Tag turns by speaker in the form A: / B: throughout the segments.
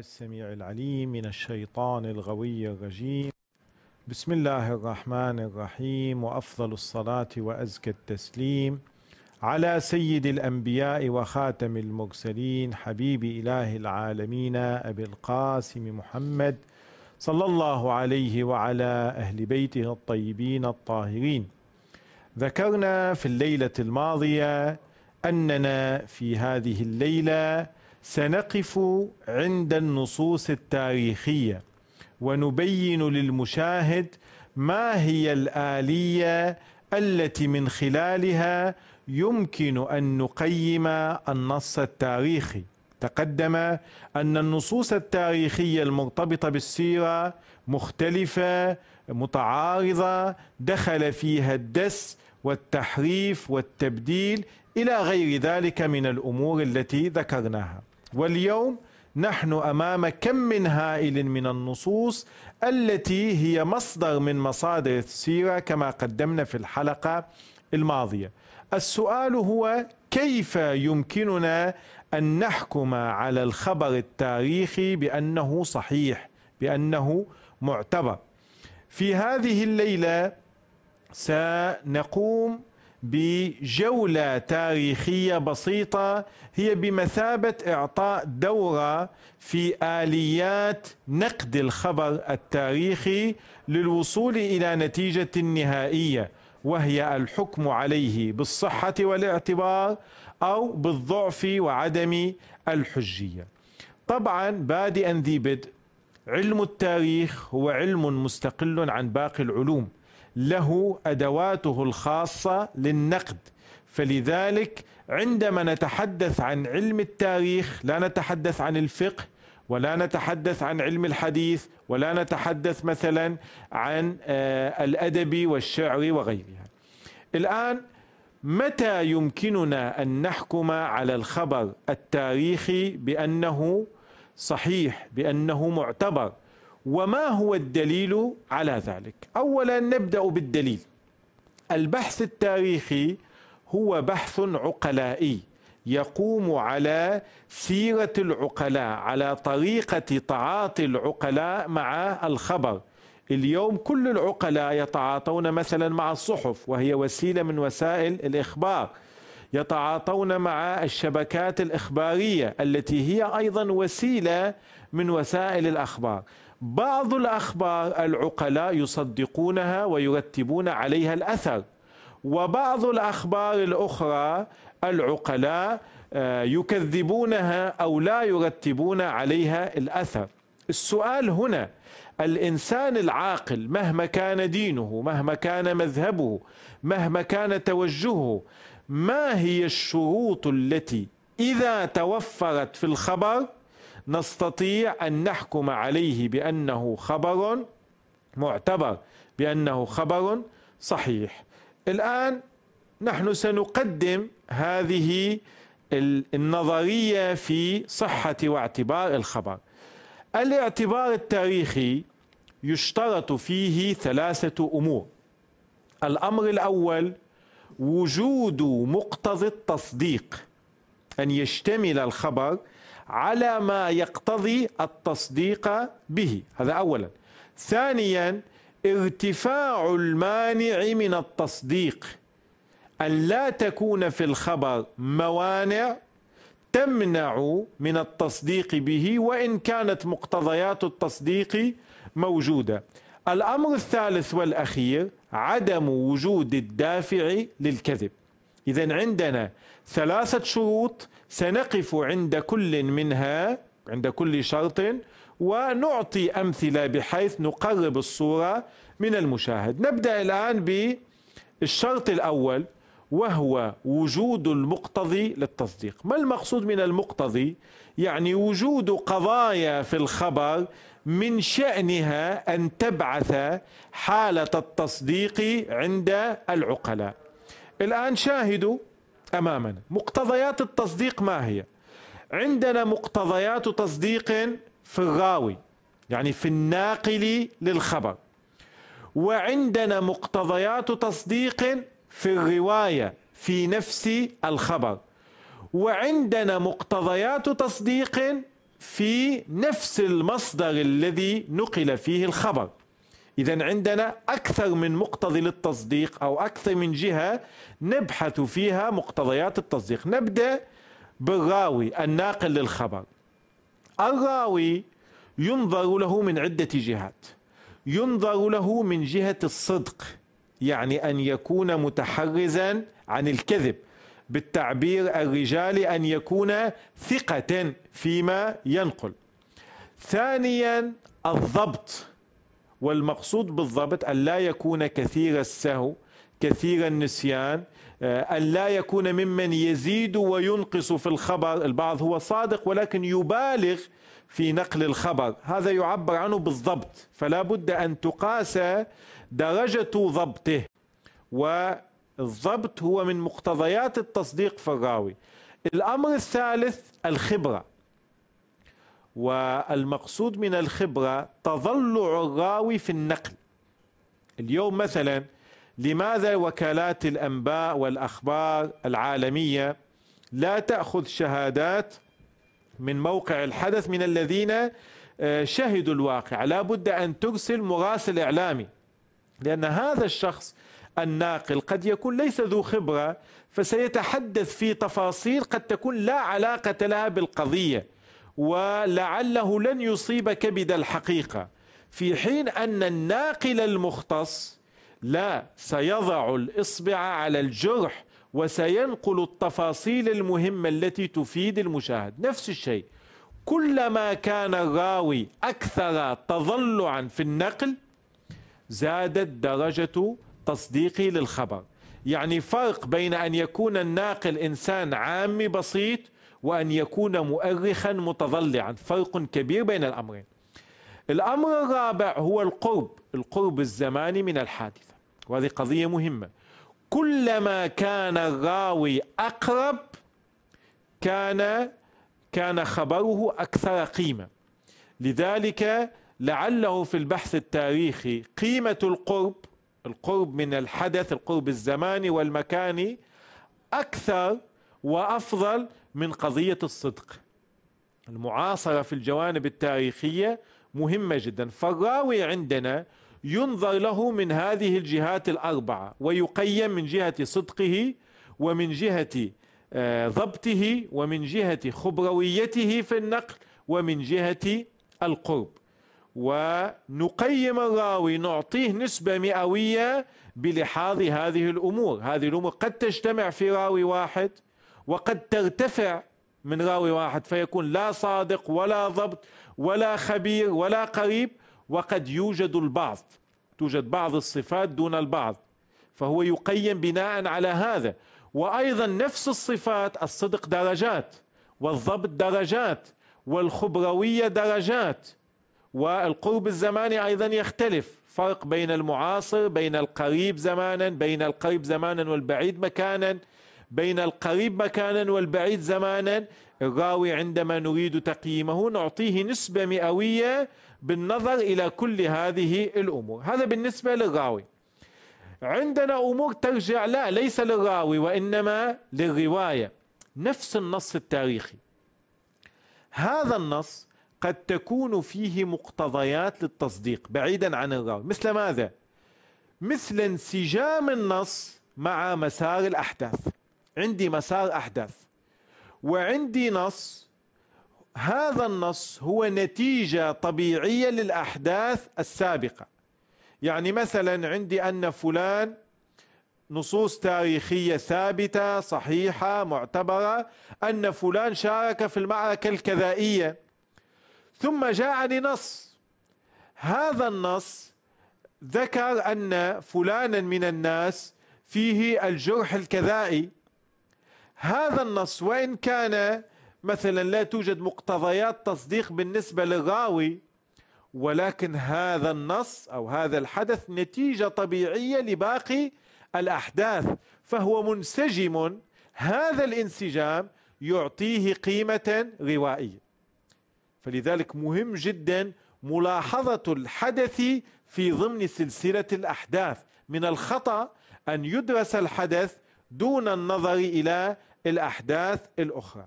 A: السميع العليم من الشيطان الغوي الرجيم بسم الله الرحمن الرحيم وافضل الصلاه وازكى التسليم على سيد الانبياء وخاتم المرسلين حبيب اله العالمين ابي القاسم محمد صلى الله عليه وعلى اهل بيته الطيبين الطاهرين ذكرنا في الليله الماضيه اننا في هذه الليله سنقف عند النصوص التاريخيه ونبين للمشاهد ما هي الاليه التي من خلالها يمكن ان نقيم النص التاريخي تقدم ان النصوص التاريخيه المرتبطه بالسيره مختلفه متعارضه دخل فيها الدس والتحريف والتبديل الى غير ذلك من الامور التي ذكرناها واليوم نحن امام كم من هائل من النصوص التي هي مصدر من مصادر السيره كما قدمنا في الحلقه الماضيه. السؤال هو كيف يمكننا ان نحكم على الخبر التاريخي بانه صحيح، بانه معتبر. في هذه الليله سنقوم بجوله تاريخيه بسيطه هي بمثابه اعطاء دوره في اليات نقد الخبر التاريخي للوصول الى نتيجه نهائيه وهي الحكم عليه بالصحه والاعتبار او بالضعف وعدم الحجيه. طبعا بادئا ذي بدء علم التاريخ هو علم مستقل عن باقي العلوم له ادواته الخاصه للنقد فلذلك عندما نتحدث عن علم التاريخ لا نتحدث عن الفقه ولا نتحدث عن علم الحديث ولا نتحدث مثلا عن آه، الادب والشعر وغيرها الان متى يمكننا ان نحكم على الخبر التاريخي بانه صحيح بانه معتبر وما هو الدليل على ذلك اولا نبدا بالدليل البحث التاريخي هو بحث عقلائي يقوم على سيره العقلاء على طريقه تعاطي العقلاء مع الخبر اليوم كل العقلاء يتعاطون مثلا مع الصحف وهي وسيله من وسائل الاخبار يتعاطون مع الشبكات الاخباريه التي هي ايضا وسيله من وسائل الاخبار بعض الأخبار العقلاء يصدقونها ويرتبون عليها الأثر وبعض الأخبار الأخرى العقلاء آه، يكذبونها أو لا يرتبون عليها الأثر السؤال هنا الانسان العاقل مهما كان دينه مهما كان مذهبه مهما كان توجهه ما هي الشروط التي اذا توفرت في الخبر نستطيع أن نحكم عليه بأنه خبر معتبر بأنه خبر صحيح الآن نحن سنقدم هذه النظرية في صحة واعتبار الخبر الاعتبار التاريخي يشترط فيه ثلاثة أمور الأمر الأول وجود مقتضى التصديق أن يشتمل الخبر على ما يقتضي التصديق به هذا اولا ثانيا ارتفاع المانع من التصديق ان لا تكون في الخبر موانع تمنع من التصديق به وان كانت مقتضيات التصديق موجوده الامر الثالث والاخير عدم وجود الدافع للكذب إذا عندنا ثلاثة شروط سنقف عند كل منها عند كل شرط ونعطي أمثلة بحيث نقرب الصورة من المشاهد نبدأ الآن بالشرط الأول وهو وجود المقتضي للتصديق ما المقصود من المقتضي يعني وجود قضايا في الخبر من شأنها أن تبعث حالة التصديق عند العقلاء الآن شاهدوا أمامنا مقتضيات التصديق ما هي عندنا مقتضيات تصديق في الراوي يعني في الناقل للخبر وعندنا مقتضيات تصديق في الرواية في نفس الخبر وعندنا مقتضيات تصديق في نفس المصدر الذي نقل فيه الخبر إذا عندنا أكثر من مقتضي للتصديق أو أكثر من جهة نبحث فيها مقتضيات التصديق نبدأ بالراوي الناقل للخبر الراوي ينظر له من عدة جهات ينظر له من جهة الصدق يعني أن يكون متحرزا عن الكذب بالتعبير الرجالي أن يكون ثقة فيما ينقل ثانيا الضبط والمقصود بالضبط أن لا يكون كثير السهو كثير النسيان آه، أن لا يكون ممن يزيد وينقص في الخبر البعض هو صادق ولكن يبالغ في نقل الخبر هذا يعبر عنه بالضبط فلا بد أن تقاس درجة ضبطه والضبط هو من مقتضيات التصديق في الراوي الأمر الثالث الخبرة والمقصود من الخبرة تضلع الراوي في النقل اليوم مثلا لماذا وكالات الأنباء والأخبار العالمية لا تأخذ شهادات من موقع الحدث من الذين آه، شهدوا الواقع لا بد أن ترسل مراسل إعلامي لأن هذا الشخص الناقل قد يكون ليس ذو خبرة فسيتحدث في تفاصيل قد تكون لا علاقة لها بالقضية ولعله لن يصيب كبد الحقيقة في حين أن الناقل المختص لا سيضع الإصبع على الجرح وسينقل التفاصيل المهمة التي تفيد المشاهد نفس الشيء كلما كان الراوي أكثر تضلعا في النقل زادت درجة تصديقه للخبر يعني فرق بين أن يكون الناقل إنسان عامي بسيط وأن يكون مؤرخا متضلعا فرق كبير بين الأمرين الأمر الرابع هو القرب القرب الزماني من الحادثة وهذه قضية مهمة كلما كان الراوي أقرب كان كان خبره أكثر قيمة لذلك لعله في البحث التاريخي قيمة القرب القرب من الحدث القرب الزماني والمكاني أكثر وأفضل من قضية الصدق المعاصرة في الجوانب التاريخية مهمة جدا فالراوي عندنا ينظر له من هذه الجهات الأربعة ويقيم من جهة صدقه ومن جهة آه، ضبطه ومن جهة خبرويته في النقل ومن جهة القرب ونقيم الراوي نعطيه نسبة مئوية بلحاظ هذه الأمور هذه الأمور قد تجتمع في راوي واحد وقد ترتفع من راوي واحد فيكون لا صادق ولا ضبط ولا خبير ولا قريب وقد يوجد البعض توجد بعض الصفات دون البعض فهو يقيم بناء على هذا وايضا نفس الصفات الصدق درجات والضبط درجات والخبرويه درجات والقرب الزماني ايضا يختلف فرق بين المعاصر بين القريب زمانا بين القريب زمانا والبعيد مكانا بين القريب مكانا والبعيد زمانا الراوي عندما نريد تقييمه نعطيه نسبة مئوية بالنظر إلى كل هذه الأمور هذا بالنسبة للراوي عندنا أمور ترجع لا ليس للراوي وإنما للرواية نفس النص التاريخي هذا النص قد تكون فيه مقتضيات للتصديق بعيدا عن الراوي مثل ماذا؟ مثل انسجام النص مع مسار الأحداث عندي مسار احداث وعندي نص هذا النص هو نتيجه طبيعيه للاحداث السابقه يعني مثلا عندي ان فلان نصوص تاريخيه ثابته صحيحه معتبره ان فلان شارك في المعركه الكذائيه ثم جاءني نص هذا النص ذكر ان فلانا من الناس فيه الجرح الكذائي هذا النص وإن كان مثلا لا توجد مقتضيات تصديق بالنسبة للراوي ولكن هذا النص أو هذا الحدث نتيجة طبيعية لباقي الأحداث فهو منسجم هذا الانسجام يعطيه قيمة روائية فلذلك مهم جدا ملاحظة الحدث في ضمن سلسلة الأحداث من الخطأ أن يدرس الحدث دون النظر إلى الاحداث الاخرى.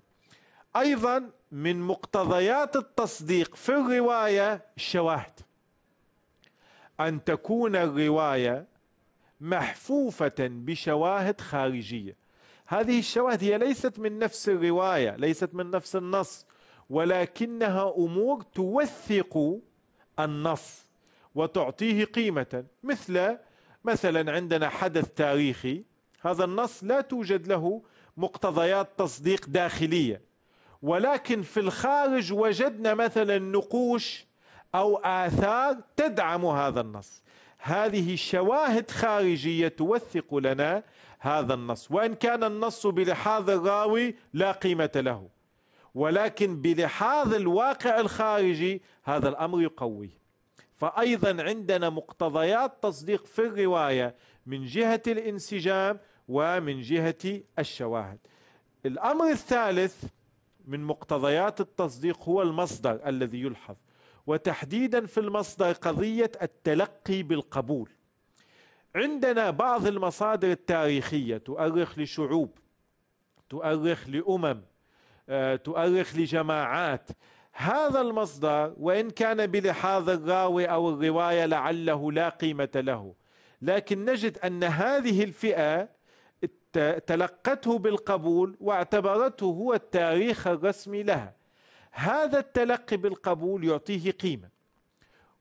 A: ايضا من مقتضيات التصديق في الروايه الشواهد. ان تكون الروايه محفوفه بشواهد خارجيه. هذه الشواهد هي ليست من نفس الروايه، ليست من نفس النص، ولكنها امور توثق النص وتعطيه قيمه، مثل مثلا عندنا حدث تاريخي هذا النص لا توجد له مقتضيات تصديق داخليه ولكن في الخارج وجدنا مثلا نقوش او اثار تدعم هذا النص هذه شواهد خارجيه توثق لنا هذا النص وان كان النص بلحاظ الراوي لا قيمه له ولكن بلحاظ الواقع الخارجي هذا الامر يقوي فأيضا عندنا مقتضيات تصديق في الرواية من جهة الانسجام ومن جهة الشواهد الأمر الثالث من مقتضيات التصديق هو المصدر الذي يلحظ وتحديدا في المصدر قضية التلقي بالقبول عندنا بعض المصادر التاريخية تؤرخ لشعوب تؤرخ لأمم آه، تؤرخ لجماعات هذا المصدر وإن كان بلحاظ الراوي أو الرواية لعله لا قيمة له لكن نجد أن هذه الفئة تلقته بالقبول واعتبرته هو التاريخ الرسمي لها هذا التلقي بالقبول يعطيه قيمه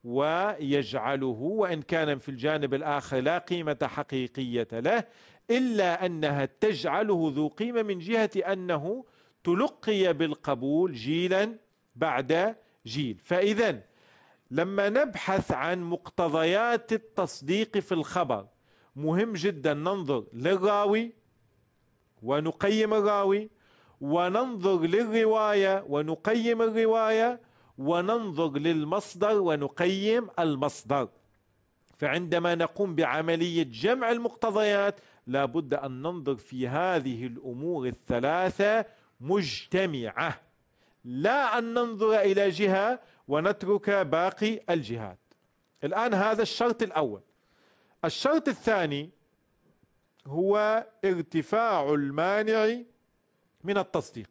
A: ويجعله وان كان في الجانب الاخر لا قيمه حقيقيه له الا انها تجعله ذو قيمه من جهه انه تلقي بالقبول جيلا بعد جيل فاذا لما نبحث عن مقتضيات التصديق في الخبر مهم جدا ننظر للراوي ونقيم الراوي وننظر للرواية ونقيم الرواية وننظر للمصدر ونقيم المصدر فعندما نقوم بعملية جمع المقتضيات لابد أن ننظر في هذه الأمور الثلاثة مجتمعة لا أن ننظر إلى جهة ونترك باقي الجهات الآن هذا الشرط الأول الشرط الثاني هو ارتفاع المانع من التصديق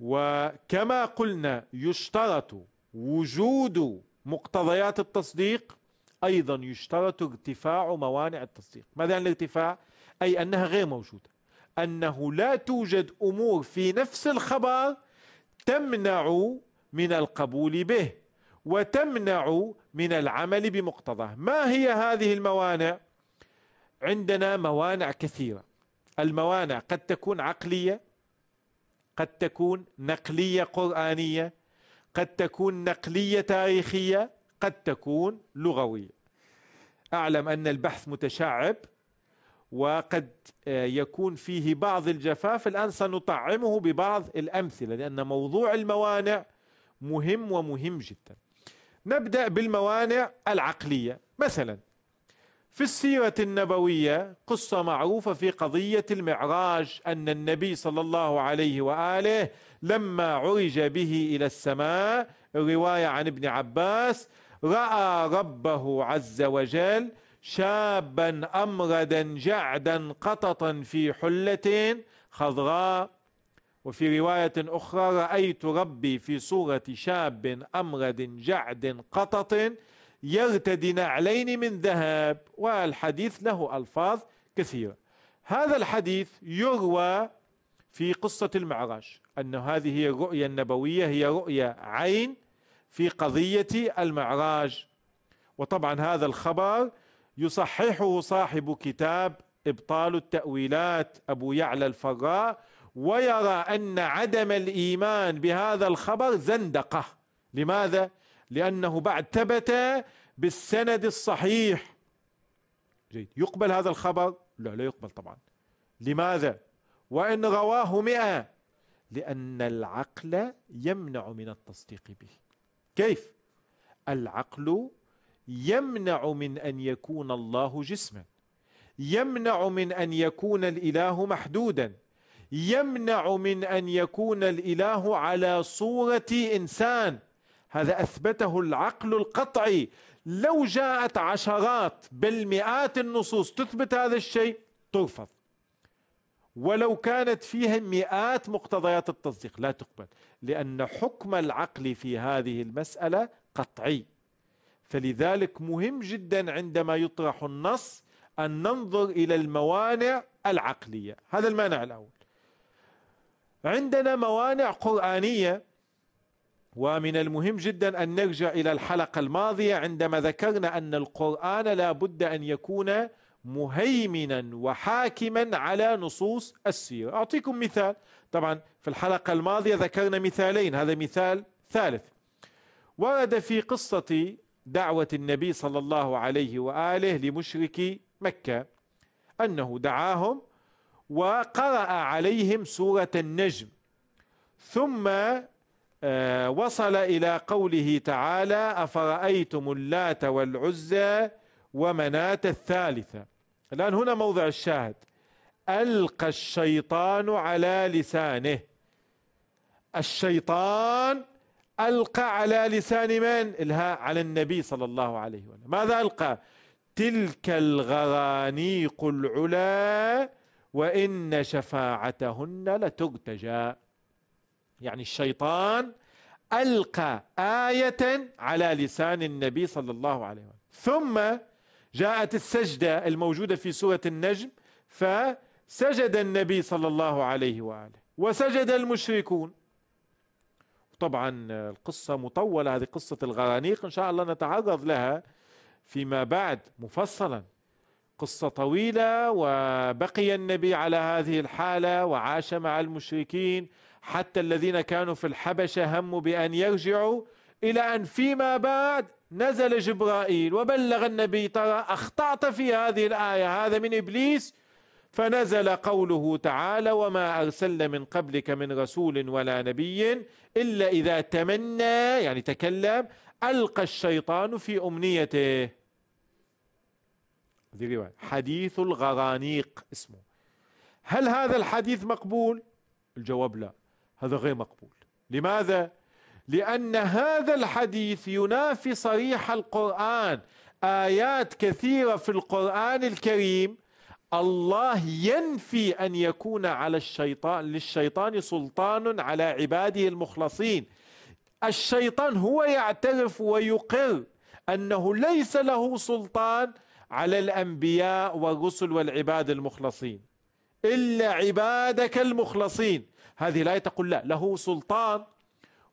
A: وكما قلنا يشترط وجود مقتضيات التصديق ايضا يشترط ارتفاع موانع التصديق ماذا يعني الارتفاع اي انها غير موجوده انه لا توجد امور في نفس الخبر تمنع من القبول به وتمنع من العمل بمقتضاه ما هي هذه الموانع عندنا موانع كثيره الموانع قد تكون عقليه قد تكون نقليه قرانيه قد تكون نقليه تاريخيه قد تكون لغويه اعلم ان البحث متشعب وقد آه، يكون فيه بعض الجفاف الان سنطعمه ببعض الامثله لان موضوع الموانع مهم ومهم جدا نبدا بالموانع العقليه مثلا في السيرة النبوية قصة معروفة في قضية المعراج أن النبي صلى الله عليه وآله لما عرج به إلى السماء الرواية عن ابن عباس رأى ربه عز وجل شابا أمردا جعدا قططا في حلة خضراء وفي رواية أخرى رأيت ربي في صورة شاب أمرد جعد قطط يرتدي نعلين من ذهب والحديث له ألفاظ كثيرة هذا الحديث يروى في قصة المعراج أن هذه الرؤية النبوية هي رؤية عين في قضية المعراج وطبعا هذا الخبر يصححه صاحب كتاب إبطال التأويلات أبو يعلى الفراء ويرى أن عدم الإيمان بهذا الخبر زندقة لماذا؟ لأنه بعد ثبت بالسند الصحيح جيد يقبل هذا الخبر؟ لا لا يقبل طبعا لماذا؟ وإن رواه مئة لأن العقل يمنع من التصديق به كيف؟ العقل يمنع من أن يكون الله جسما يمنع من أن يكون الإله محدودا يمنع من أن يكون الإله على صورة إنسان هذا اثبته العقل القطعي لو جاءت عشرات بل مئات النصوص تثبت هذا الشيء ترفض ولو كانت فيها مئات مقتضيات التصديق لا تقبل لان حكم العقل في هذه المساله قطعي فلذلك مهم جدا عندما يطرح النص ان ننظر الى الموانع العقليه هذا المانع الاول عندنا موانع قرانيه ومن المهم جدا ان نرجع الى الحلقه الماضيه عندما ذكرنا ان القران لا بد ان يكون مهيمنا وحاكما على نصوص السيره اعطيكم مثال طبعا في الحلقه الماضيه ذكرنا مثالين هذا مثال ثالث ورد في قصه دعوه النبي صلى الله عليه واله لمشركي مكه انه دعاهم وقرا عليهم سوره النجم ثم آه، وصل إلى قوله تعالى أفرأيتم اللات والعزى ومناة الثالثة الآن هنا موضع الشاهد ألقى الشيطان على لسانه الشيطان ألقى على لسان من؟ الهاء على النبي صلى الله عليه وسلم ماذا ألقى؟ تلك الغرانيق العلا وإن شفاعتهن لترتجى يعني الشيطان ألقى آية على لسان النبي صلى الله عليه وسلم ثم جاءت السجدة الموجودة في سورة النجم فسجد النبي صلى الله عليه وآله وسجد المشركون طبعا القصة مطولة هذه قصة الغرانيق إن شاء الله نتعرض لها فيما بعد مفصلا قصة طويلة وبقي النبي على هذه الحالة وعاش مع المشركين حتى الذين كانوا في الحبشة هموا بأن يرجعوا إلى أن فيما بعد نزل جبرائيل وبلغ النبي ترى أخطأت في هذه الآية هذا من إبليس فنزل قوله تعالى وما أرسلنا من قبلك من رسول ولا نبي إلا إذا تمنى يعني تكلم ألقى الشيطان في أمنيته حديث الغرانيق اسمه هل هذا الحديث مقبول؟ الجواب لا هذا غير مقبول لماذا لان هذا الحديث ينافي صريح القران ايات كثيره في القران الكريم الله ينفي ان يكون على الشيطان للشيطان سلطان على عباده المخلصين الشيطان هو يعترف ويقر انه ليس له سلطان على الانبياء والرسل والعباد المخلصين الا عبادك المخلصين هذه الآية تقول لا له سلطان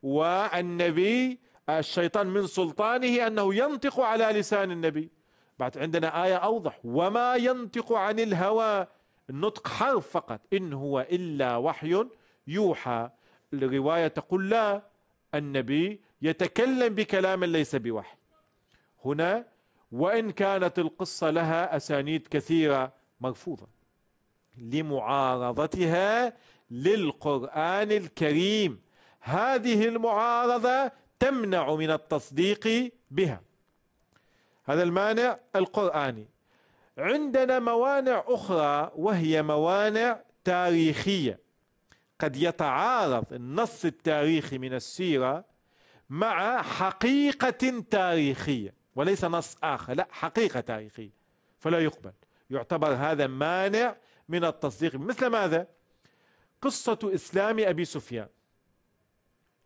A: والنبي الشيطان من سلطانه أنه ينطق على لسان النبي بعد عندنا آية أوضح وما ينطق عن الهوى النطق حرف فقط إن هو إلا وحي يوحى الرواية تقول لا النبي يتكلم بكلام ليس بوحي هنا وإن كانت القصة لها أسانيد كثيرة مرفوضة لمعارضتها للقرآن الكريم هذه المعارضة تمنع من التصديق بها هذا المانع القرآني عندنا موانع أخرى وهي موانع تاريخية قد يتعارض النص التاريخي من السيرة مع حقيقة تاريخية وليس نص آخر لا حقيقة تاريخية فلا يقبل يعتبر هذا مانع من التصديق مثل ماذا؟ قصة إسلام أبي سفيان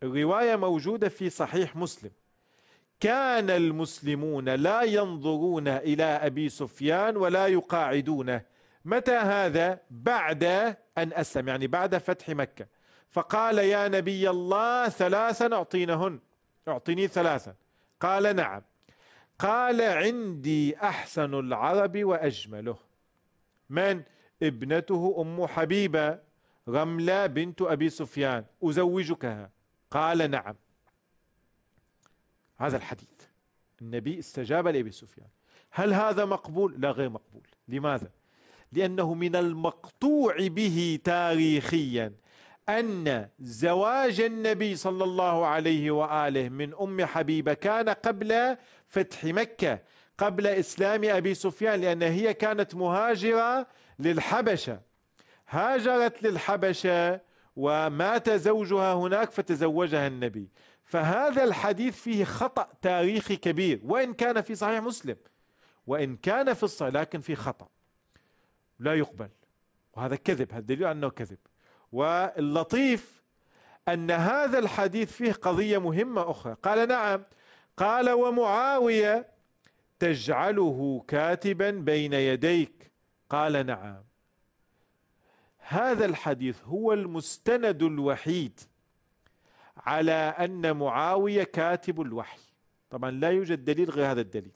A: الرواية موجودة في صحيح مسلم كان المسلمون لا ينظرون إلى أبي سفيان ولا يقاعدونه متى هذا بعد أن أسلم يعني بعد فتح مكة فقال يا نبي الله ثلاثا أعطينهن أعطني ثلاثا قال نعم قال عندي أحسن العرب وأجمله من ابنته أم حبيبة غملة بنت أبي سفيان أزوجكها قال نعم هذا الحديث النبي استجاب لأبي سفيان هل هذا مقبول؟ لا غير مقبول لماذا؟ لأنه من المقطوع به تاريخيا أن زواج النبي صلى الله عليه وآله من أم حبيبة كان قبل فتح مكة قبل إسلام أبي سفيان لأن هي كانت مهاجرة للحبشة هاجرت للحبشة ومات زوجها هناك فتزوجها النبي فهذا الحديث فيه خطأ تاريخي كبير وإن كان في صحيح مسلم وإن كان في الصحيح لكن في خطأ لا يقبل وهذا كذب هذا دليل أنه كذب واللطيف أن هذا الحديث فيه قضية مهمة أخرى قال نعم قال ومعاوية تجعله كاتبا بين يديك قال نعم هذا الحديث هو المستند الوحيد على أن معاوية كاتب الوحي طبعا لا يوجد دليل غير هذا الدليل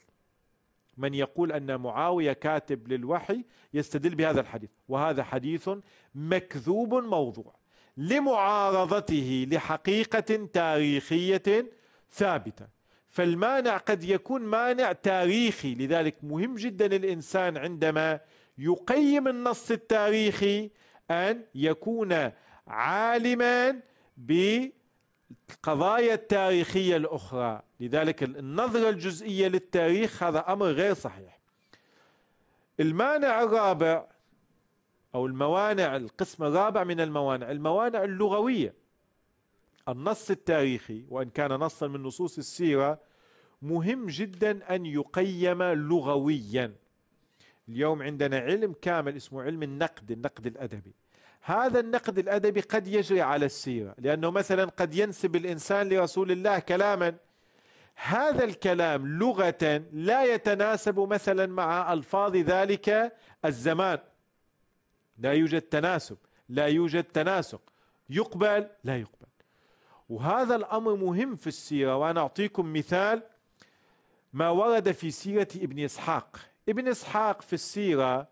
A: من يقول أن معاوية كاتب للوحي يستدل بهذا الحديث وهذا حديث مكذوب موضوع لمعارضته لحقيقة تاريخية ثابتة فالمانع قد يكون مانع تاريخي لذلك مهم جدا الإنسان عندما يقيم النص التاريخي أن يكون عالما بالقضايا التاريخية الأخرى لذلك النظرة الجزئية للتاريخ هذا أمر غير صحيح المانع الرابع أو الموانع القسم الرابع من الموانع الموانع اللغوية النص التاريخي وإن كان نصا من نصوص السيرة مهم جدا أن يقيم لغويا اليوم عندنا علم كامل اسمه علم النقد النقد الأدبي هذا النقد الادبي قد يجري على السيره لانه مثلا قد ينسب الانسان لرسول الله كلاما هذا الكلام لغه لا يتناسب مثلا مع الفاظ ذلك الزمان لا يوجد تناسب لا يوجد تناسق يقبل لا يقبل وهذا الامر مهم في السيره وانا اعطيكم مثال ما ورد في سيره ابن اسحاق ابن اسحاق في السيره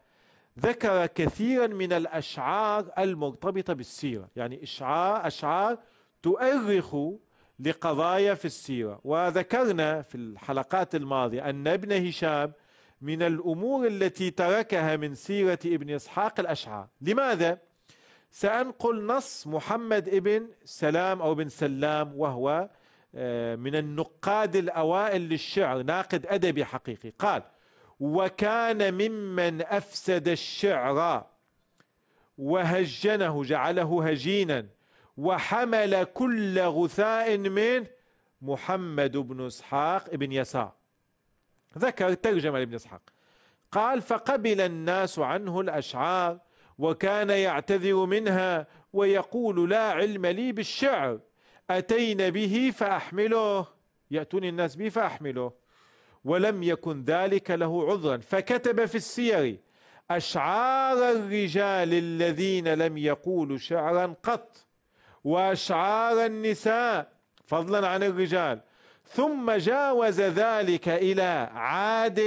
A: ذكر كثيرا من الأشعار المرتبطة بالسيرة يعني إشعار أشعار تؤرخ لقضايا في السيرة وذكرنا في الحلقات الماضية أن ابن هشام من الأمور التي تركها من سيرة ابن إسحاق الأشعار لماذا؟ سأنقل نص محمد ابن سلام أو ابن سلام وهو آه، من النقاد الأوائل للشعر ناقد أدبي حقيقي قال وكان ممن افسد الشعر وهجنه جعله هجينا وحمل كل غثاء من محمد بن اسحاق ابن يسار ذكر ترجمه لابن اسحاق قال فقبل الناس عنه الاشعار وكان يعتذر منها ويقول لا علم لي بالشعر اتينا به فاحمله ياتوني الناس به فاحمله ولم يكن ذلك له عذرا فكتب في السير أشعار الرجال الذين لم يقولوا شعرا قط وأشعار النساء فضلا عن الرجال ثم جاوز ذلك إلى عاد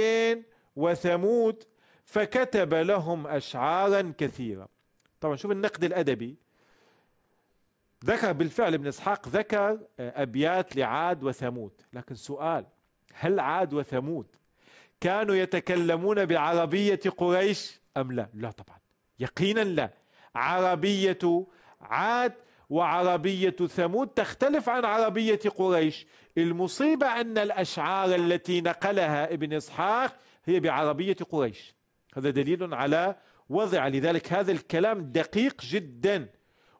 A: وثمود فكتب لهم أشعارا كثيرة طبعا شوف النقد الأدبي ذكر بالفعل ابن اسحاق ذكر آه، أبيات لعاد وثمود لكن سؤال هل عاد وثمود كانوا يتكلمون بعربية قريش أم لا لا طبعا يقينا لا عربية عاد وعربية ثمود تختلف عن عربية قريش المصيبة أن الأشعار التي نقلها ابن إسحاق هي بعربية قريش هذا دليل على وضع لذلك هذا الكلام دقيق جدا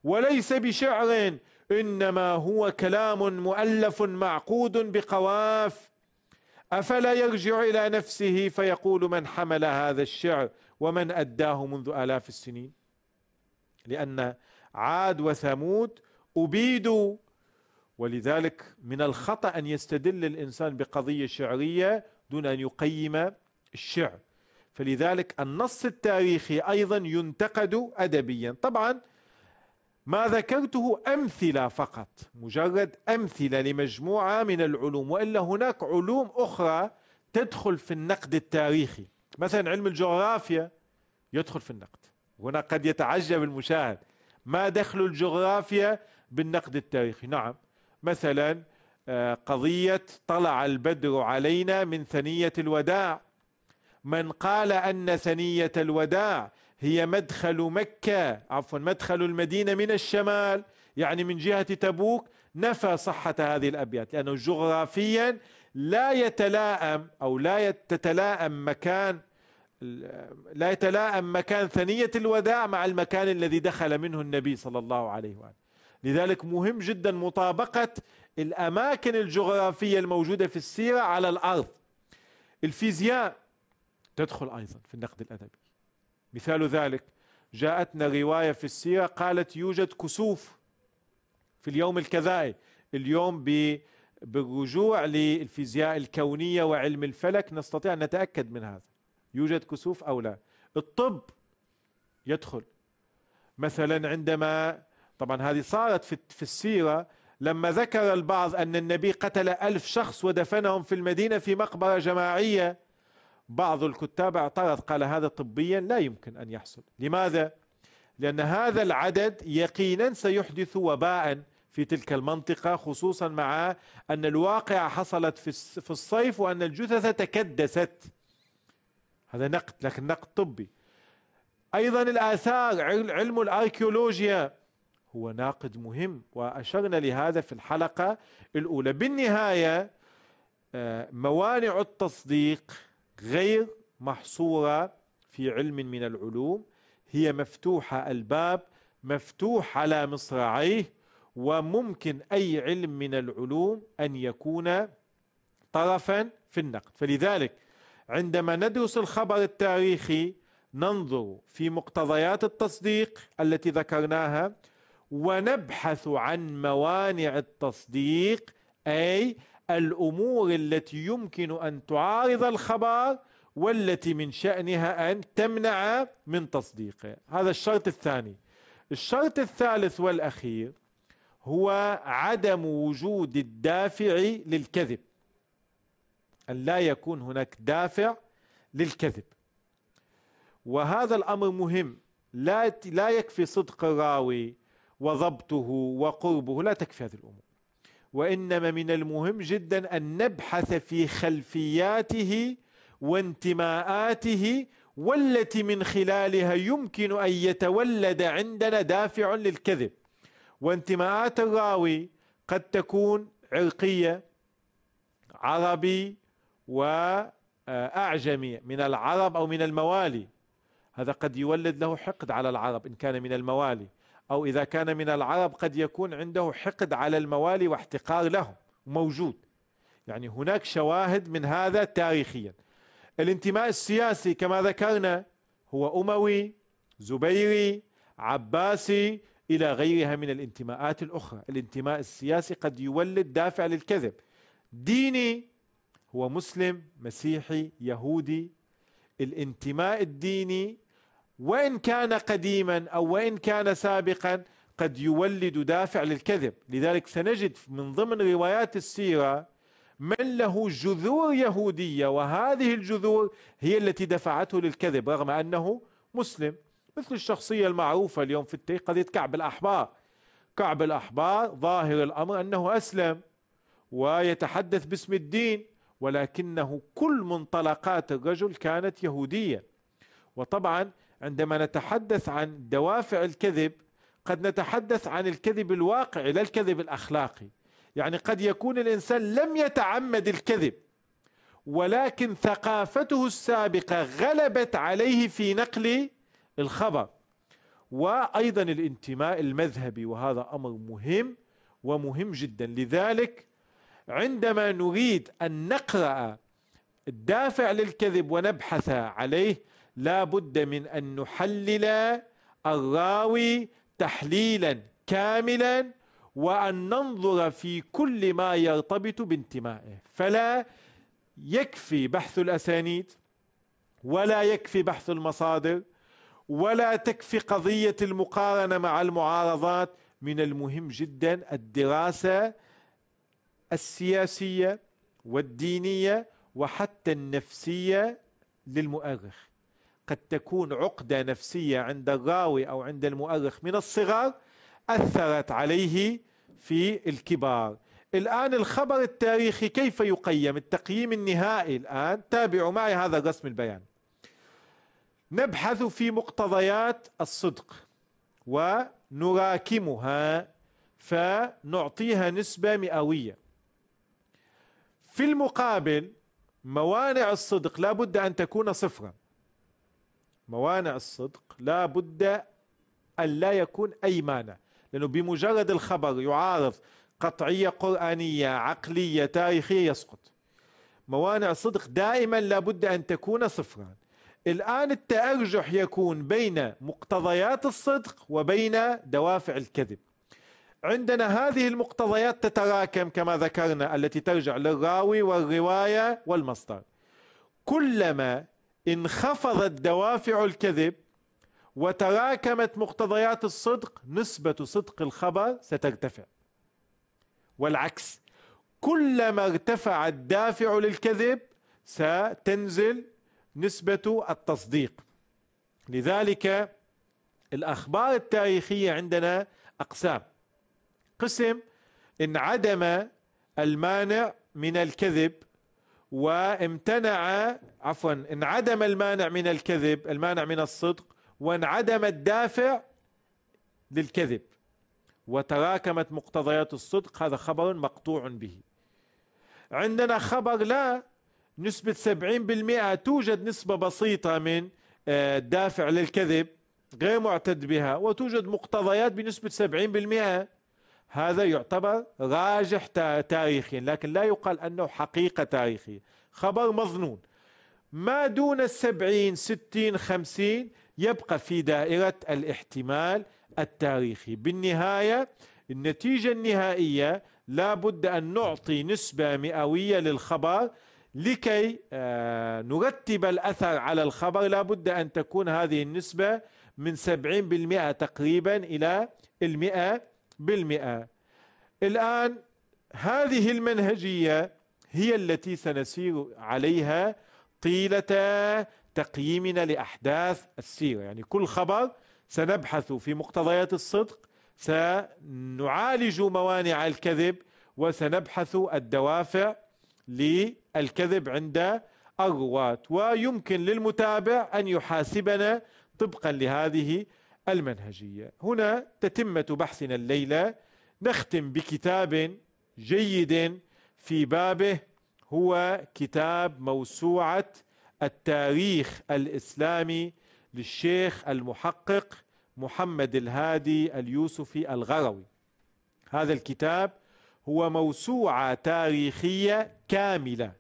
A: وليس بشعر إنما هو كلام مؤلف معقود بقواف افلا يرجع الى نفسه فيقول من حمل هذا الشعر ومن اداه منذ الاف السنين لان عاد وثمود ابيدوا ولذلك من الخطا ان يستدل الانسان بقضيه شعريه دون ان يقيم الشعر فلذلك النص التاريخي ايضا ينتقد ادبيا طبعا ما ذكرته امثله فقط مجرد امثله لمجموعه من العلوم والا هناك علوم اخرى تدخل في النقد التاريخي مثلا علم الجغرافيا يدخل في النقد هنا قد يتعجب المشاهد ما دخل الجغرافيا بالنقد التاريخي نعم مثلا آه، قضيه طلع البدر علينا من ثنيه الوداع من قال ان ثنيه الوداع هي مدخل مكة عفوا مدخل المدينة من الشمال يعني من جهة تبوك نفى صحة هذه الأبيات لأنه جغرافيا لا يتلائم أو لا تتلائم مكان لا يتلائم مكان ثنية الوداع مع المكان الذي دخل منه النبي صلى الله عليه وآله لذلك مهم جدا مطابقة الأماكن الجغرافية الموجودة في السيرة على الأرض الفيزياء تدخل أيضا في النقد الأدبي مثال ذلك جاءتنا رواية في السيرة قالت يوجد كسوف في اليوم الكذائي اليوم بالرجوع للفيزياء الكونية وعلم الفلك نستطيع أن نتأكد من هذا يوجد كسوف أو لا الطب يدخل مثلا عندما طبعا هذه صارت في, في السيرة لما ذكر البعض أن النبي قتل ألف شخص ودفنهم في المدينة في مقبرة جماعية بعض الكتاب اعترض قال هذا طبيا لا يمكن أن يحصل لماذا؟ لأن هذا العدد يقينا سيحدث وباء في تلك المنطقة خصوصا مع أن الواقعة حصلت في الصيف وأن الجثث تكدست هذا نقد لكن نقد طبي أيضا الآثار علم الأركيولوجيا هو ناقد مهم وأشرنا لهذا في الحلقة الأولى بالنهاية آه، موانع التصديق غير محصورة في علم من العلوم هي مفتوحة الباب مفتوح على مصراعيه وممكن أي علم من العلوم أن يكون طرفا في النقد فلذلك عندما ندرس الخبر التاريخي ننظر في مقتضيات التصديق التي ذكرناها ونبحث عن موانع التصديق أي الامور التي يمكن ان تعارض الخبر والتي من شانها ان تمنع من تصديقه هذا الشرط الثاني الشرط الثالث والاخير هو عدم وجود الدافع للكذب ان لا يكون هناك دافع للكذب وهذا الامر مهم لا لا يكفي صدق الراوي وضبطه وقربه لا تكفي هذه الامور وانما من المهم جدا ان نبحث في خلفياته وانتماءاته والتي من خلالها يمكن ان يتولد عندنا دافع للكذب وانتماءات الراوي قد تكون عرقيه عربي واعجمي من العرب او من الموالي هذا قد يولد له حقد على العرب ان كان من الموالي أو إذا كان من العرب قد يكون عنده حقد على الموالي واحتقار لهم موجود يعني هناك شواهد من هذا تاريخيا الانتماء السياسي كما ذكرنا هو أموي زبيري عباسي إلى غيرها من الانتماءات الأخرى الانتماء السياسي قد يولد دافع للكذب ديني هو مسلم مسيحي يهودي الانتماء الديني وان كان قديما او وان كان سابقا قد يولد دافع للكذب لذلك سنجد من ضمن روايات السيره من له جذور يهوديه وهذه الجذور هي التي دفعته للكذب رغم انه مسلم مثل الشخصيه المعروفه اليوم في التاريخ قضيه كعب الاحبار كعب الاحبار ظاهر الامر انه اسلم ويتحدث باسم الدين ولكنه كل منطلقات الرجل كانت يهوديه وطبعا عندما نتحدث عن دوافع الكذب قد نتحدث عن الكذب الواقعي لا الكذب الاخلاقي يعني قد يكون الانسان لم يتعمد الكذب ولكن ثقافته السابقه غلبت عليه في نقل الخبر وايضا الانتماء المذهبي وهذا امر مهم ومهم جدا لذلك عندما نريد ان نقرا الدافع للكذب ونبحث عليه لا بد من أن نحلل الراوي تحليلا كاملا وأن ننظر في كل ما يرتبط بانتمائه فلا يكفي بحث الأسانيد ولا يكفي بحث المصادر ولا تكفي قضية المقارنة مع المعارضات من المهم جدا الدراسة السياسية والدينية وحتى النفسية للمؤرخ قد تكون عقدة نفسية عند الراوي أو عند المؤرخ من الصغر أثرت عليه في الكبار الآن الخبر التاريخي كيف يقيم التقييم النهائي الآن تابعوا معي هذا رسم البيان نبحث في مقتضيات الصدق ونراكمها فنعطيها نسبة مئوية في المقابل موانع الصدق لا بد أن تكون صفراً موانع الصدق لا بد أن لا يكون أي مانع لأنه بمجرد الخبر يعارض قطعية قرآنية عقلية تاريخية يسقط موانع الصدق دائما لا بد أن تكون صفرا الآن التأرجح يكون بين مقتضيات الصدق وبين دوافع الكذب عندنا هذه المقتضيات تتراكم كما ذكرنا التي ترجع للراوي والرواية والمصدر كلما انخفضت دوافع الكذب وتراكمت مقتضيات الصدق نسبة صدق الخبر سترتفع والعكس كلما ارتفع الدافع للكذب ستنزل نسبة التصديق لذلك الأخبار التاريخية عندنا أقسام قسم انعدم المانع من الكذب وامتنع عفوا انعدم المانع من الكذب المانع من الصدق وانعدم الدافع للكذب وتراكمت مقتضيات الصدق هذا خبر مقطوع به عندنا خبر لا نسبة 70% توجد نسبة بسيطة من الدافع آه، للكذب غير معتد بها وتوجد مقتضيات بنسبة 70% هذا يعتبر راجح تاريخيا لكن لا يقال أنه حقيقة تاريخية خبر مظنون ما دون السبعين ستين خمسين يبقى في دائرة الاحتمال التاريخي بالنهاية النتيجة النهائية لا بد أن نعطي نسبة مئوية للخبر لكي آه، نرتب الأثر على الخبر لا بد أن تكون هذه النسبة من 70% تقريبا إلى المئة بالمئة الآن هذه المنهجية هي التي سنسير عليها طيلة تقييمنا لأحداث السيرة يعني كل خبر سنبحث في مقتضيات الصدق سنعالج موانع الكذب وسنبحث الدوافع للكذب عند الرواة ويمكن للمتابع أن يحاسبنا طبقا لهذه المنهجية هنا تتمة بحثنا الليلة نختم بكتاب جيد في بابه هو كتاب موسوعة التاريخ الإسلامي للشيخ المحقق محمد الهادي اليوسفي الغروي هذا الكتاب هو موسوعة تاريخية كاملة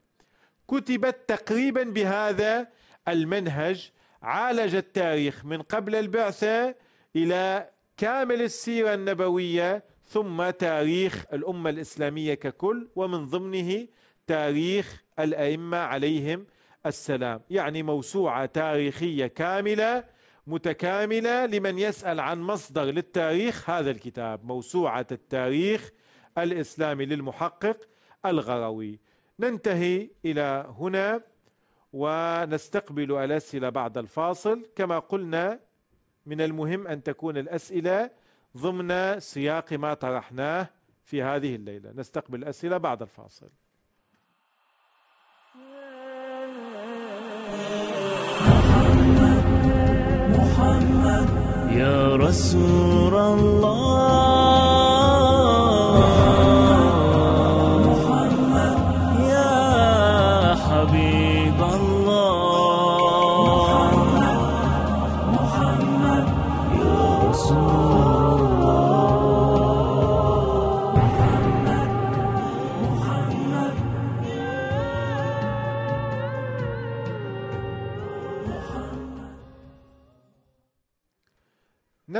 A: كتبت تقريبا بهذا المنهج عالج التاريخ من قبل البعثة إلى كامل السيرة النبوية ثم تاريخ الأمة الإسلامية ككل ومن ضمنه تاريخ الأئمة عليهم السلام يعني موسوعة تاريخية كاملة متكاملة لمن يسأل عن مصدر للتاريخ هذا الكتاب موسوعة التاريخ الإسلامي للمحقق الغروي ننتهي إلى هنا ونستقبل الاسئله بعد الفاصل كما قلنا من المهم ان تكون الاسئله ضمن سياق ما طرحناه في هذه الليله نستقبل الاسئله بعد الفاصل محمد يا رسول الله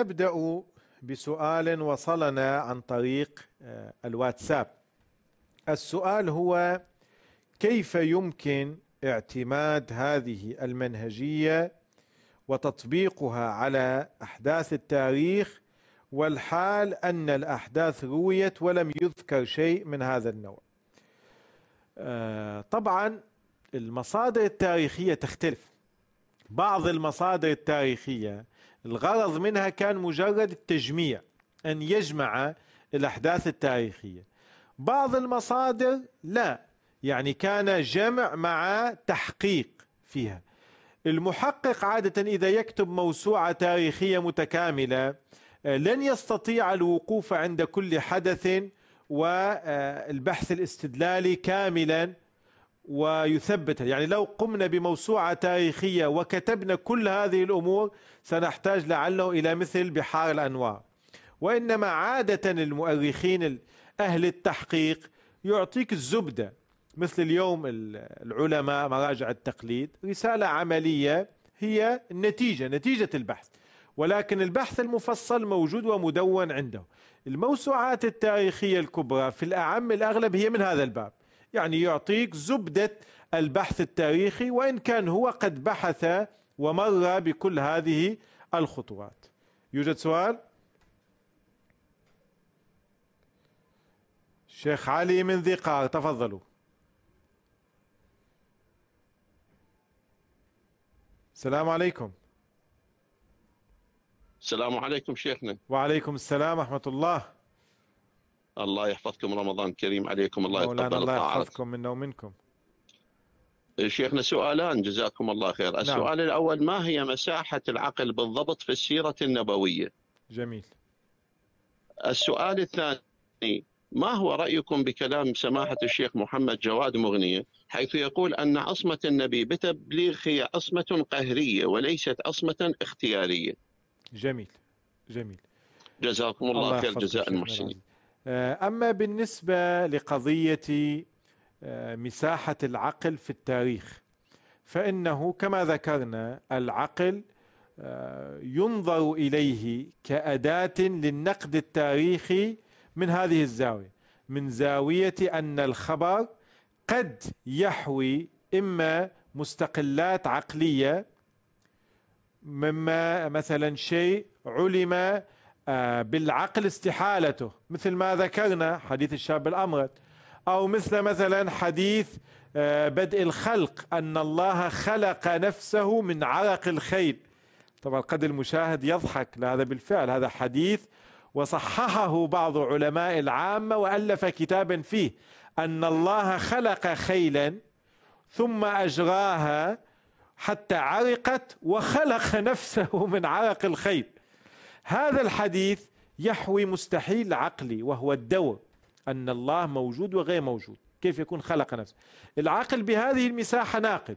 A: نبدا بسؤال وصلنا عن طريق آه، الواتساب السؤال هو كيف يمكن اعتماد هذه المنهجيه وتطبيقها على احداث التاريخ والحال ان الاحداث رويت ولم يذكر شيء من هذا النوع آه، طبعا المصادر التاريخيه تختلف بعض المصادر التاريخيه الغرض منها كان مجرد التجميع أن يجمع الأحداث التاريخية بعض المصادر لا يعني كان جمع مع تحقيق فيها المحقق عادة إذا يكتب موسوعة تاريخية متكاملة آه، لن يستطيع الوقوف عند كل حدث والبحث الاستدلالي كاملا ويثبتها يعني لو قمنا بموسوعة تاريخية وكتبنا كل هذه الأمور سنحتاج لعله إلى مثل بحار الأنوار وإنما عادة المؤرخين أهل التحقيق يعطيك الزبدة مثل اليوم العلماء مراجع التقليد رسالة عملية هي النتيجة نتيجة البحث ولكن البحث المفصل موجود ومدون عنده الموسوعات التاريخية الكبرى في الأعم الأغلب هي من هذا الباب يعني يعطيك زبدة البحث التاريخي وإن كان هو قد بحث ومر بكل هذه الخطوات يوجد سؤال شيخ علي من ذي قار تفضلوا السلام عليكم السلام عليكم شيخنا وعليكم السلام ورحمة الله الله يحفظكم رمضان كريم عليكم الله يتقبل الله يحفظكم منا ومنكم إيه، شيخنا سؤالان جزاكم الله خير نعم. السؤال نعم. الأول ما هي مساحة العقل بالضبط في السيرة النبوية جميل السؤال الثاني ما هو رأيكم بكلام سماحة الشيخ محمد جواد مغنية حيث يقول أن عصمة النبي بتبليغ هي عصمة قهرية وليست عصمة اختيارية جميل جميل جزاكم الله, الله خير جزاء المحسنين آه، اما بالنسبه لقضيه آه، مساحه العقل في التاريخ فانه كما ذكرنا العقل آه، ينظر اليه كاداه للنقد التاريخي من هذه الزاويه من زاويه ان الخبر قد يحوي اما مستقلات عقليه مما مثلا شيء علم آه، بالعقل استحالته مثل ما ذكرنا حديث الشاب الأمرد أو مثل مثلا حديث آه، بدء الخلق أن الله خلق نفسه من عرق الخيل طبعا قد المشاهد يضحك هذا بالفعل هذا حديث وصححه بعض علماء العامة وألف كتابا فيه أن الله خلق خيلا ثم أجراها حتى عرقت وخلق نفسه من عرق الخيل هذا الحديث يحوي مستحيل عقلي وهو الدواء أن الله موجود وغير موجود كيف يكون خلق نفسه العقل بهذه المساحة ناقد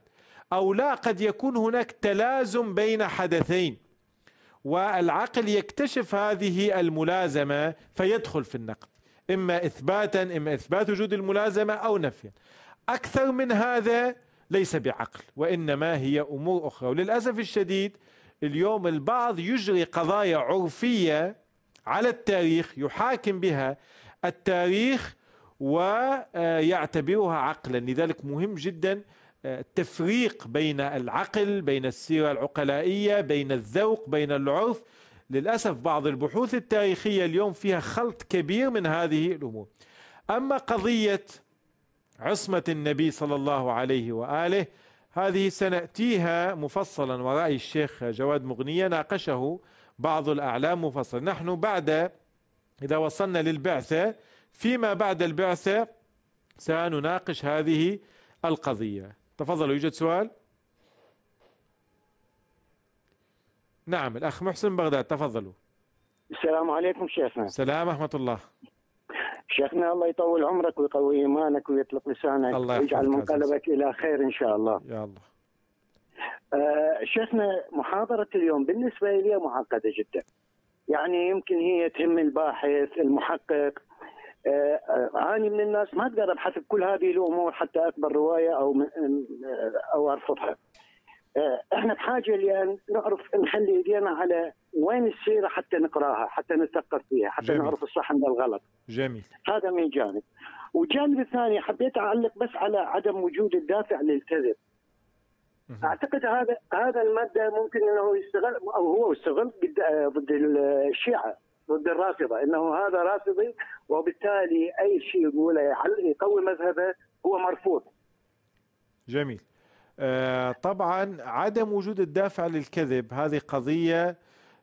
A: أو لا قد يكون هناك تلازم بين حدثين والعقل يكتشف هذه الملازمة فيدخل في النقد إما إثباتا إما إثبات وجود الملازمة أو نفيا أكثر من هذا ليس بعقل وإنما هي أمور أخرى وللأسف الشديد اليوم البعض يجري قضايا عرفية على التاريخ يحاكم بها التاريخ ويعتبرها عقلا لذلك مهم جدا آه، التفريق بين العقل بين السيرة العقلائية بين الذوق بين العرف للأسف بعض البحوث التاريخية اليوم فيها خلط كبير من هذه الأمور أما قضية عصمة النبي صلى الله عليه وآله هذه سنأتيها مفصلا ورأي الشيخ جواد مغنية ناقشه بعض الأعلام مفصلا نحن بعد إذا وصلنا للبعثة فيما بعد البعثة سنناقش هذه القضية تفضلوا يوجد سؤال نعم الأخ محسن بغداد تفضلوا السلام عليكم شيخنا السلام ورحمة الله شيخنا الله يطول عمرك ويقوي ايمانك ويطلق لسانك الله ويجعل منقلبك الى خير ان شاء الله يا الله آه شيخنا محاضره اليوم بالنسبه لي معقده جدا يعني يمكن هي تهم الباحث المحقق اعاني آه، آه، من الناس ما اقدر ابحث بكل هذه الامور حتى اكبر روايه او آه، او ارفضها آه، احنا بحاجه لان نعرف نخلي ايدينا على وين السيره حتى نقراها، حتى نثقف فيها، حتى جميل. نعرف الصح من الغلط. جميل. هذا من جانب. والجانب الثاني حبيت اعلق بس على عدم وجود الدافع للكذب. اعتقد هذا هذا الماده ممكن انه يستغل او هو يستغل ضد آه، الشيعه ضد الرافضه انه هذا رافضي وبالتالي اي شيء يقوله يقوي مذهبه هو مرفوض. جميل. آه، طبعا عدم وجود الدافع للكذب هذه قضية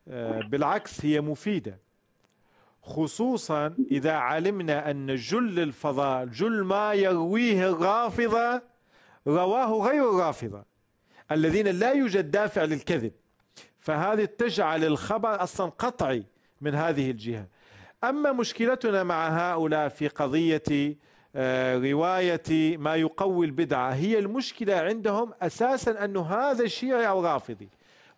A: آه، بالعكس هي مفيدة خصوصا إذا علمنا أن جل الفضاء جل ما يرويه الرافضة رواه غير الرافضة الذين لا يوجد دافع للكذب فهذه تجعل الخبر أصلا قطعي من هذه الجهة أما مشكلتنا مع هؤلاء في قضية آه، رواية ما يقوي البدعة هي المشكلة عندهم أساسا أنه هذا الشيعي أو رافضي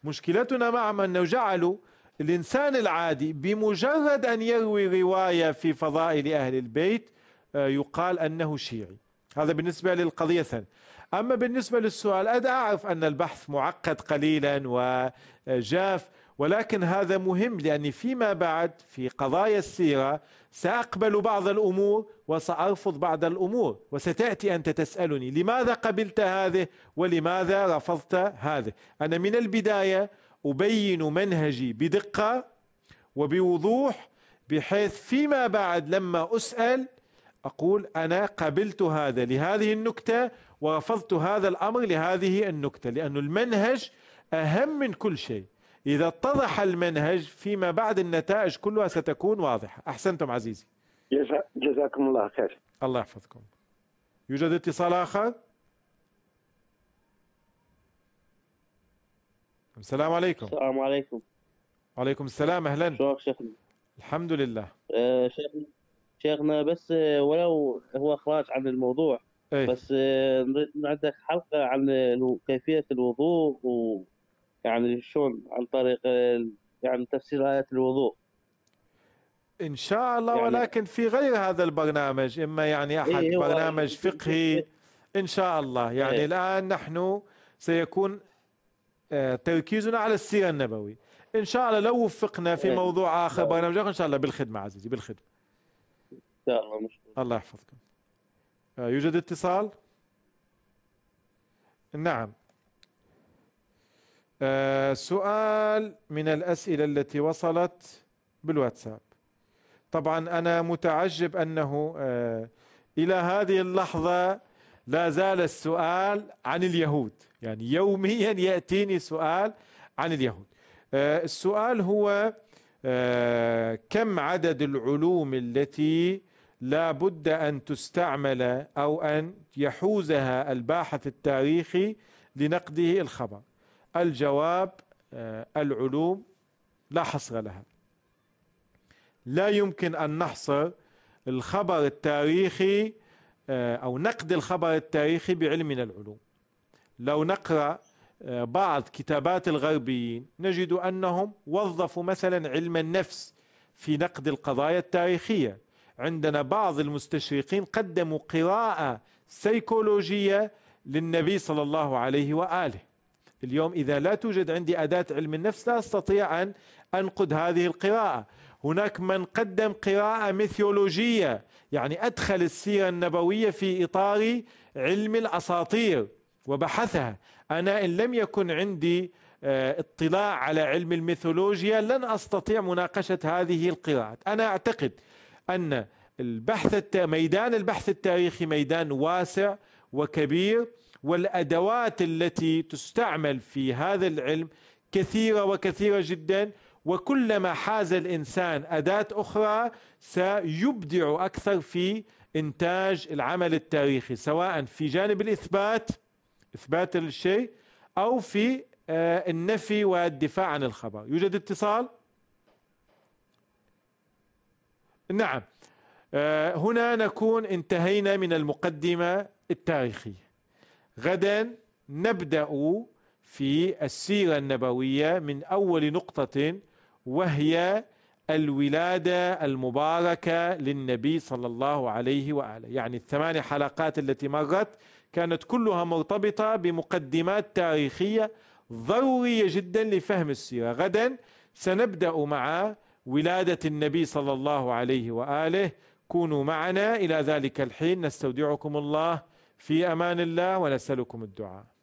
A: مشكلتنا معهم أنه جعلوا الإنسان العادي بمجرد أن يروي رواية في فضائل أهل البيت آه، يقال أنه شيعي هذا بالنسبة للقضية الثانية أما بالنسبة للسؤال أنا أعرف أن البحث معقد قليلا وجاف ولكن هذا مهم لأني فيما بعد في قضايا السيرة سأقبل بعض الأمور وسأرفض بعض الأمور وستأتي أنت تسألني لماذا قبلت هذه ولماذا رفضت هذه أنا من البداية أبين منهجي بدقة وبوضوح بحيث فيما بعد لما أسأل أقول أنا قبلت هذا لهذه النكتة ورفضت هذا الأمر لهذه النكتة لأن المنهج أهم من كل شيء إذا اتضح المنهج فيما بعد النتائج كلها ستكون واضحة أحسنتم عزيزي جزاكم الله خير الله يحفظكم يوجد اتصال آخر السلام عليكم السلام عليكم وعليكم السلام أهلا شو شيخنا الحمد لله أه شيخنا شيخنا بس آه، ولو هو إخراج عن الموضوع أي. بس آه، نريد عندك حلقة عن كيفية الوضوء و يعني شلون عن طريق يعني تفسير ايات الوضوء ان شاء الله يعني ولكن في غير هذا البرنامج اما يعني احد إيه برنامج إيه فقهي إيه، إيه. ان شاء الله يعني إيه الان نحن سيكون آه، تركيزنا على السيره النبوي ان شاء الله لو وفقنا في إيه موضوع اخر برنامج اخر ان شاء الله بالخدمه عزيزي بالخدمه ان شاء الله مشكور. الله يحفظكم آه، يوجد اتصال نعم آه سؤال من الأسئلة التي وصلت بالواتساب طبعا أنا متعجب أنه آه إلى هذه اللحظة لا زال السؤال عن اليهود يعني يوميا يأتيني سؤال عن اليهود آه السؤال هو آه، كم عدد العلوم التي لا بد أن تستعمل أو أن يحوزها الباحث التاريخي لنقده الخبر الجواب آه، العلوم لا حصر لها لا يمكن أن نحصر الخبر التاريخي آه، أو نقد الخبر التاريخي بعلم من العلوم لو نقرأ آه، بعض كتابات الغربيين نجد أنهم وظفوا مثلا علم النفس في نقد القضايا التاريخية عندنا بعض المستشرقين قدموا قراءة سيكولوجية للنبي صلى الله عليه وآله اليوم إذا لا توجد عندي أداة علم النفس لا أستطيع أن أنقد هذه القراءة هناك من قدم قراءة ميثيولوجية يعني أدخل السيرة النبوية في إطار علم الأساطير وبحثها أنا إن لم يكن عندي آه، اطلاع على علم الميثولوجيا لن أستطيع مناقشة هذه القراءات أنا أعتقد أن البحث ميدان البحث التاريخي ميدان واسع وكبير والادوات التي تستعمل في هذا العلم كثيره وكثيره جدا وكلما حاز الانسان اداه اخرى سيبدع اكثر في انتاج العمل التاريخي سواء في جانب الاثبات اثبات الشيء او في آه، النفي والدفاع عن الخبر يوجد اتصال نعم آه، هنا نكون انتهينا من المقدمه التاريخيه غدا نبدا في السيره النبويه من اول نقطه وهي الولاده المباركه للنبي صلى الله عليه واله، يعني الثمان حلقات التي مرت كانت كلها مرتبطه بمقدمات تاريخيه ضروريه جدا لفهم السيره، غدا سنبدا مع ولاده النبي صلى الله عليه واله، كونوا معنا الى ذلك الحين نستودعكم الله في امان الله ونسالكم الدعاء